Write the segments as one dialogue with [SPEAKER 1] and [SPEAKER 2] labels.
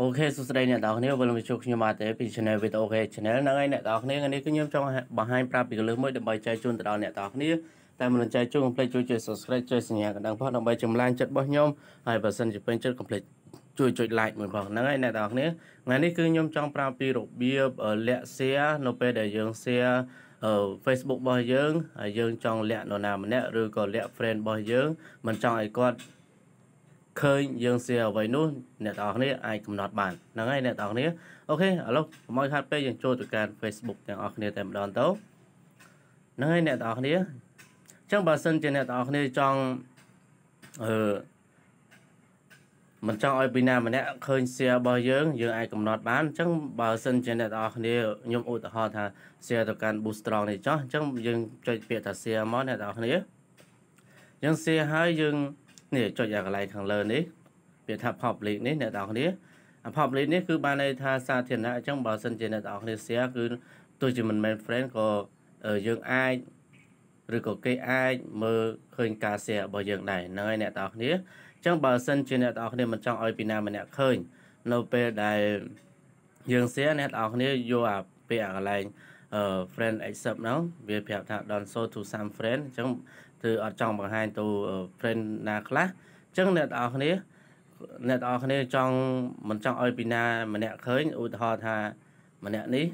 [SPEAKER 1] អូខេសួស្តីអ្នកនរគ្នាវិលមកជួបខ្ញុំមកទេពី Channel វីដេអូខេ Channel ហ្នឹងហើយអ្នកនរគ្នាថ្ងៃនេះខ្ញុំចង់បង្ហាញប្រាប់ពីកលឹះមួយដើម្បីចែកជូនទៅដល់អ្នកនរគ្នាតែមិនចែកជូនកុំភ្លេចជួយជួយ Subscribe ជួយសញ្ញាកណ្ដឹងផងដើម្បីចម្លែងចិត្តរបស់ខ្ញុំហើយបើសិនជាពេញចិត្តកុំភ្លេចជួយចុច like មួយផងហ្នឹងហើយអ្នកនរគ្នាថ្ងៃនេះគឺខ្ញុំចង់ប្រាប់ពីរបៀបលាក់ share នៅពេលដែលយើង share Facebook របស់យើងហើយយើងចង់លាក់នរណាម្នាក់ឬក៏លាក់ friend របស់យើងមិនចង់ឲ្យគាត់ឃើញយើងសៀអ្វីនោះអ្នកទាំងអស់គ្នាអាចកំណត់បានហ្នឹងហើយអ្នកទាំងអស់គ្នាអូខេឥឡូវកុំឲ្យខាត់ពេកយើងចូលទៅកាន់ Facebook ទាំងអស់គ្នាតែម្ដងទៅហ្នឹងហើយអ្នកទាំងអស់គ្នាអញ្ចឹងបើសិនជាអ្នកទាំងអស់គ្នាចង់អឺមិនចង់ឲ្យពីណាម្នាក់ឃើញសៀរបស់យើងយើងអាចកំណត់បានអញ្ចឹងបើសិនជាអ្នកទាំងអស់គ្នាខ្ញុំឧទាហរណ៍ថាសៀទៅកាន់ Boost Strong នេះចោះអញ្ចឹងយើងចុចពាក្យថាសៀមកអ្នកទាំងអស់គ្នាយើងសៀហើយយើងនេះចុចអាកន្លែងខាងលើនេះវាថា public នេះអ្នកនរគ្នាអា public នេះគឺបានន័យថាសាធារណៈអញ្ចឹងបើសិនជាអ្នកនរគ្នា share គឺទោះជាមិនមែន friend ក៏យើងអាចឬក៏គេអាចមើលឃើញការ share របស់យើងដែរហ្នឹងហើយអ្នកនរគ្នាអញ្ចឹងបើសិនជាអ្នកនរគ្នាមិនចង់ឲ្យពីណាម្នាក់ឃើញនៅពេលដែលយើង share អ្នកនរគ្នាយកអាពាក្យអាកន្លែង friend accept ហ្នឹងវាប្រាប់ថា don't show to some friend អញ្ចឹងឬអត់ចង់បង្ហាញទៅ friend ណាខ្លះអញ្ចឹងអ្នកទាំងអស់គ្នាអ្នកទាំងអស់គ្នាចង់មិនចង់ឲ្យពីណា ម្នាក់ឃើញឧទាហរណ៍ថាម្នាក់នេះ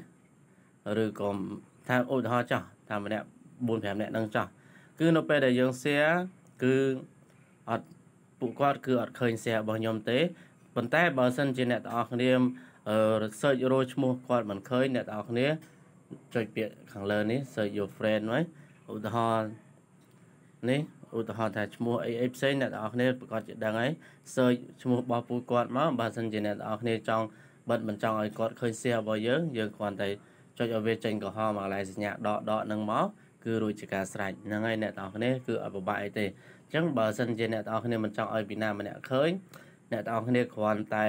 [SPEAKER 1] ឬក៏ថាឧទាហរណ៍ចោះថាម្នាក់4 5នាក់ នឹងចោះគឺនៅពេលដែលយើង share គឺអត់ពួកគាត់គឺអត់ឃើញ share របស់ខ្ញុំទេប៉ុន្តែបើសិនជាអ្នកទាំងអស់គ្នា search រកឈ្មោះគាត់មិនឃើញអ្នកទាំងអស់គ្នាចុចពាក្យខាងលើនេះ search your friend មកឧទាហរណ៍នេះឧទាហរណ៍ថាឈ្មោះអីអីផ្សេងអ្នកនរគ្នាប្រកាសជាដឹងហើយ search ឈ្មោះរបស់ពូគាត់មកបើសិនជាអ្នកនរគ្នាចង់បិទមិនចង់ឲ្យគាត់ឃើញសៀវរបស់យើងយើងគ្រាន់តែចុចឲ្យវាចេញកំហមកកន្លែងសញ្ញាដកដកនឹងមក គឺរួចជាការស្រេចហ្នឹងហើយអ្នកនរគ្នាគឺឲ្យពិបាកអីទេអញ្ចឹងបើសិនជាអ្នកនរគ្នាមិនចង់ឲ្យពីណាម្នាក់ឃើញអ្នកនរគ្នាគ្រាន់តែ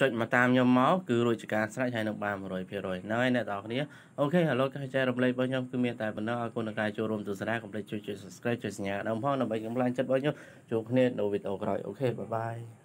[SPEAKER 1] ចុចមកតាមខ្ញុំមកគឺរួចជាការស្រេចហើយនឹងបាន100%ហើយអ្នកទាំងអស់គ្នាអូខេឥឡូវការចែករំលែករបស់ខ្ញុំគឺមានតែប៉ុណ្ណឹងអរគុណដល់ការចូលរួមទស្សនាកុំភ្លេចជួយចុច Subscribe ចុចសញ្ញាដើមផងដើម្បីកំឡាញចិត្តរបស់ខ្ញុំជួបគ្នានៅវីដេអូក្រោយអូខេបាយបាយ